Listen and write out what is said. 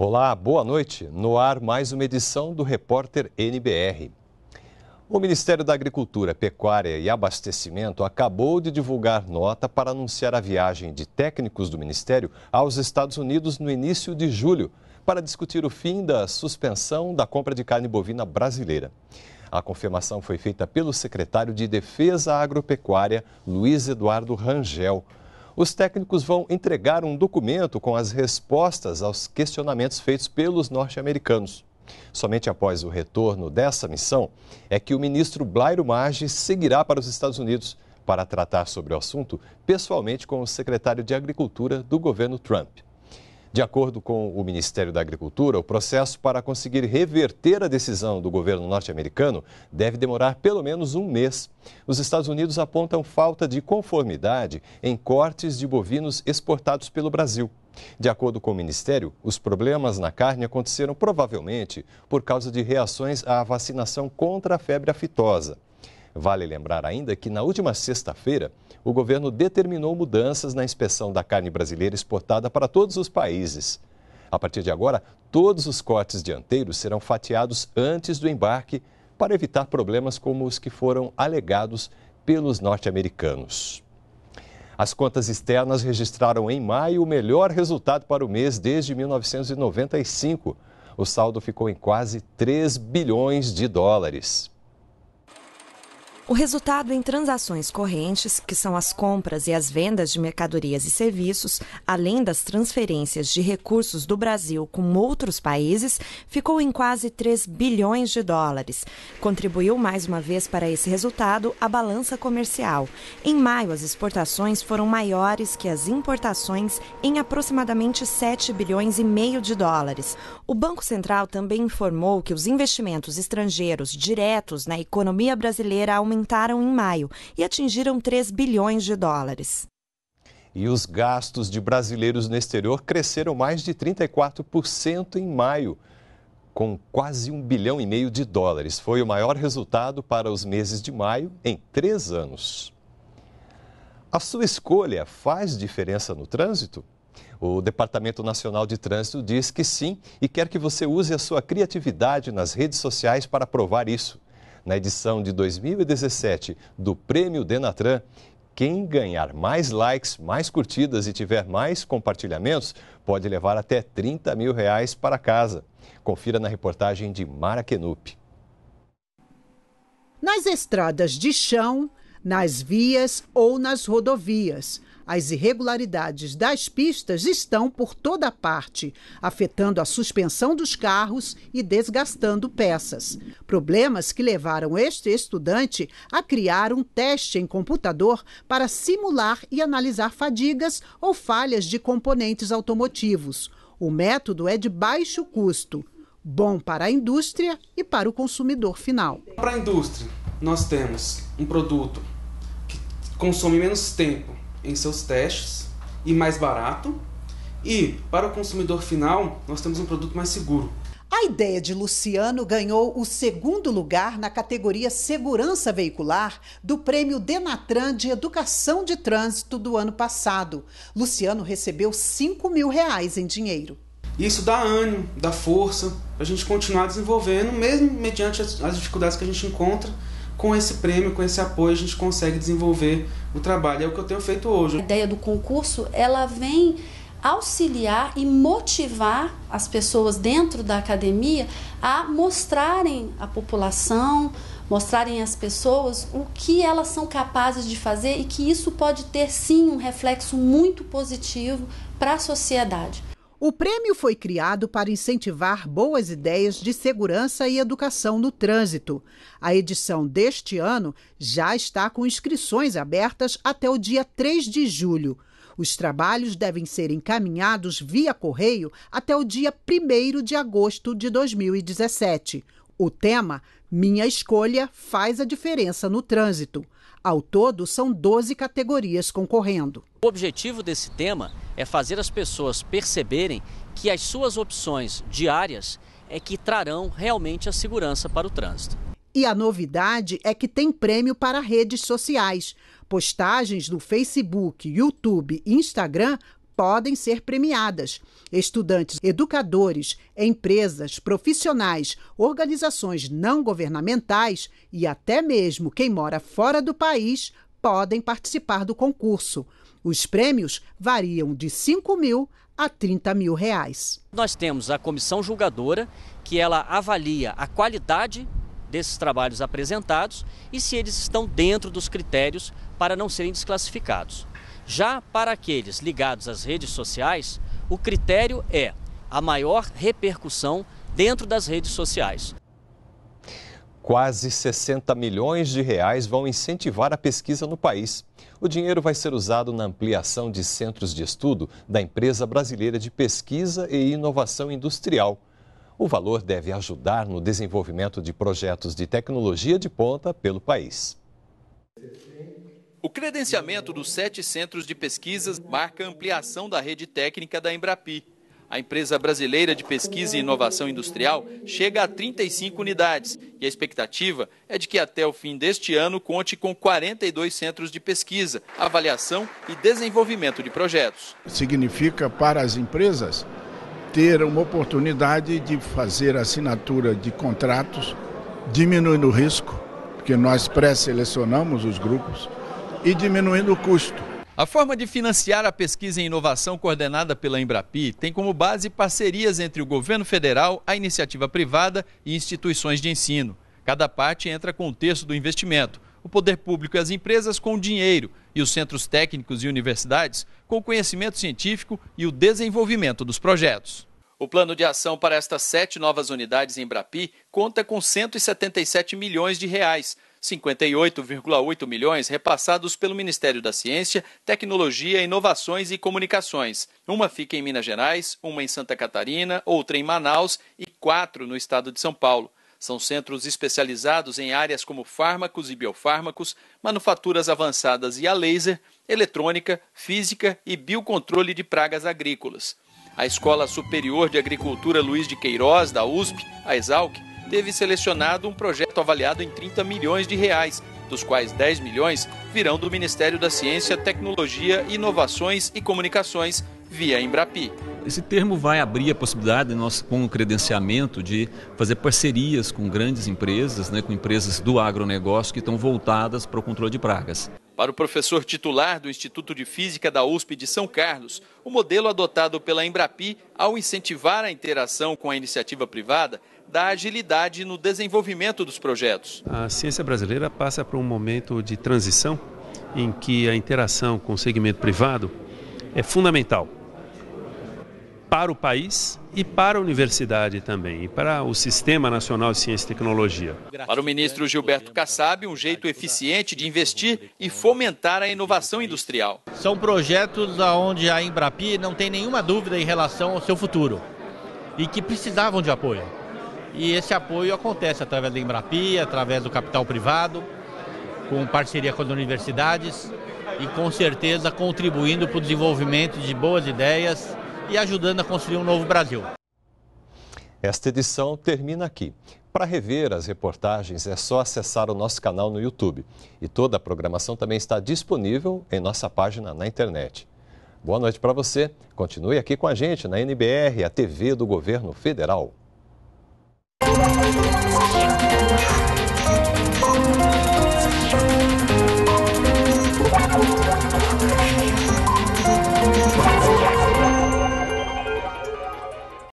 Olá, boa noite. No ar, mais uma edição do Repórter NBR. O Ministério da Agricultura, Pecuária e Abastecimento acabou de divulgar nota para anunciar a viagem de técnicos do Ministério aos Estados Unidos no início de julho, para discutir o fim da suspensão da compra de carne bovina brasileira. A confirmação foi feita pelo secretário de Defesa Agropecuária, Luiz Eduardo Rangel, os técnicos vão entregar um documento com as respostas aos questionamentos feitos pelos norte-americanos. Somente após o retorno dessa missão é que o ministro Blairo Maggi seguirá para os Estados Unidos para tratar sobre o assunto pessoalmente com o secretário de Agricultura do governo Trump. De acordo com o Ministério da Agricultura, o processo para conseguir reverter a decisão do governo norte-americano deve demorar pelo menos um mês. Os Estados Unidos apontam falta de conformidade em cortes de bovinos exportados pelo Brasil. De acordo com o Ministério, os problemas na carne aconteceram provavelmente por causa de reações à vacinação contra a febre aftosa. Vale lembrar ainda que na última sexta-feira, o governo determinou mudanças na inspeção da carne brasileira exportada para todos os países. A partir de agora, todos os cortes dianteiros serão fatiados antes do embarque para evitar problemas como os que foram alegados pelos norte-americanos. As contas externas registraram em maio o melhor resultado para o mês desde 1995. O saldo ficou em quase 3 bilhões de dólares. O resultado em transações correntes, que são as compras e as vendas de mercadorias e serviços, além das transferências de recursos do Brasil com outros países, ficou em quase 3 bilhões de dólares. Contribuiu mais uma vez para esse resultado a balança comercial. Em maio, as exportações foram maiores que as importações em aproximadamente 7 bilhões e meio de dólares. O Banco Central também informou que os investimentos estrangeiros diretos na economia brasileira aumentaram aumentaram em maio e atingiram 3 bilhões de dólares. E os gastos de brasileiros no exterior cresceram mais de 34% em maio, com quase um bilhão e meio de dólares. Foi o maior resultado para os meses de maio em três anos. A sua escolha faz diferença no trânsito? O Departamento Nacional de Trânsito diz que sim e quer que você use a sua criatividade nas redes sociais para provar isso na edição de 2017 do Prêmio Denatran, quem ganhar mais likes, mais curtidas e tiver mais compartilhamentos pode levar até 30 mil reais para casa. Confira na reportagem de Mara Kenup. Nas estradas de chão, nas vias ou nas rodovias, as irregularidades das pistas estão por toda parte, afetando a suspensão dos carros e desgastando peças. Problemas que levaram este estudante a criar um teste em computador para simular e analisar fadigas ou falhas de componentes automotivos. O método é de baixo custo, bom para a indústria e para o consumidor final. Para a indústria, nós temos um produto que consome menos tempo em seus testes e mais barato. E para o consumidor final, nós temos um produto mais seguro. A ideia de Luciano ganhou o segundo lugar na categoria Segurança Veicular do Prêmio Denatran de Educação de Trânsito do ano passado. Luciano recebeu 5 mil reais em dinheiro. Isso dá ânimo, dá força, a gente continuar desenvolvendo, mesmo mediante as dificuldades que a gente encontra com esse prêmio, com esse apoio, a gente consegue desenvolver o trabalho. É o que eu tenho feito hoje. A ideia do concurso, ela vem auxiliar e motivar as pessoas dentro da academia a mostrarem à população, mostrarem às pessoas o que elas são capazes de fazer e que isso pode ter sim um reflexo muito positivo para a sociedade. O prêmio foi criado para incentivar boas ideias de segurança e educação no trânsito. A edição deste ano já está com inscrições abertas até o dia 3 de julho. Os trabalhos devem ser encaminhados via correio até o dia 1 de agosto de 2017. O tema: Minha escolha faz a diferença no trânsito. Ao todo, são 12 categorias concorrendo. O objetivo desse tema é fazer as pessoas perceberem que as suas opções diárias é que trarão realmente a segurança para o trânsito. E a novidade é que tem prêmio para redes sociais. Postagens no Facebook, YouTube e Instagram podem ser premiadas. Estudantes, educadores, empresas, profissionais, organizações não governamentais e até mesmo quem mora fora do país podem participar do concurso. Os prêmios variam de 5 mil a 30 mil reais. Nós temos a comissão julgadora, que ela avalia a qualidade desses trabalhos apresentados e se eles estão dentro dos critérios para não serem desclassificados. Já para aqueles ligados às redes sociais, o critério é a maior repercussão dentro das redes sociais. Quase 60 milhões de reais vão incentivar a pesquisa no país. O dinheiro vai ser usado na ampliação de centros de estudo da Empresa Brasileira de Pesquisa e Inovação Industrial. O valor deve ajudar no desenvolvimento de projetos de tecnologia de ponta pelo país. O credenciamento dos sete centros de pesquisas marca a ampliação da rede técnica da Embrapi. A empresa brasileira de pesquisa e inovação industrial chega a 35 unidades e a expectativa é de que até o fim deste ano conte com 42 centros de pesquisa, avaliação e desenvolvimento de projetos. Significa para as empresas ter uma oportunidade de fazer assinatura de contratos, diminuindo o risco, porque nós pré-selecionamos os grupos e diminuindo o custo. A forma de financiar a pesquisa e inovação coordenada pela Embrapi tem como base parcerias entre o governo federal, a iniciativa privada e instituições de ensino. Cada parte entra com o terço do investimento, o poder público e as empresas com o dinheiro e os centros técnicos e universidades com o conhecimento científico e o desenvolvimento dos projetos. O plano de ação para estas sete novas unidades em Embrapi conta com 177 milhões de reais, 58,8 milhões repassados pelo Ministério da Ciência, Tecnologia, Inovações e Comunicações. Uma fica em Minas Gerais, uma em Santa Catarina, outra em Manaus e quatro no estado de São Paulo. São centros especializados em áreas como fármacos e biofármacos, manufaturas avançadas e a laser, eletrônica, física e biocontrole de pragas agrícolas. A Escola Superior de Agricultura Luiz de Queiroz, da USP, a ESALC, teve selecionado um projeto avaliado em 30 milhões de reais, dos quais 10 milhões virão do Ministério da Ciência, Tecnologia, Inovações e Comunicações, via Embrapi. Esse termo vai abrir a possibilidade, nós, com o credenciamento, de fazer parcerias com grandes empresas, né, com empresas do agronegócio que estão voltadas para o controle de pragas. Para o professor titular do Instituto de Física da USP de São Carlos, o modelo adotado pela Embrapi ao incentivar a interação com a iniciativa privada da agilidade no desenvolvimento dos projetos. A ciência brasileira passa por um momento de transição em que a interação com o segmento privado é fundamental para o país e para a universidade também, e para o Sistema Nacional de Ciência e Tecnologia. Para o ministro Gilberto Kassab, um jeito eficiente de investir e fomentar a inovação industrial. São projetos onde a Embrapi não tem nenhuma dúvida em relação ao seu futuro e que precisavam de apoio. E esse apoio acontece através da Embrapi, através do capital privado, com parceria com as universidades e com certeza contribuindo para o desenvolvimento de boas ideias e ajudando a construir um novo Brasil. Esta edição termina aqui. Para rever as reportagens é só acessar o nosso canal no YouTube. E toda a programação também está disponível em nossa página na internet. Boa noite para você. Continue aqui com a gente na NBR, a TV do Governo Federal. Música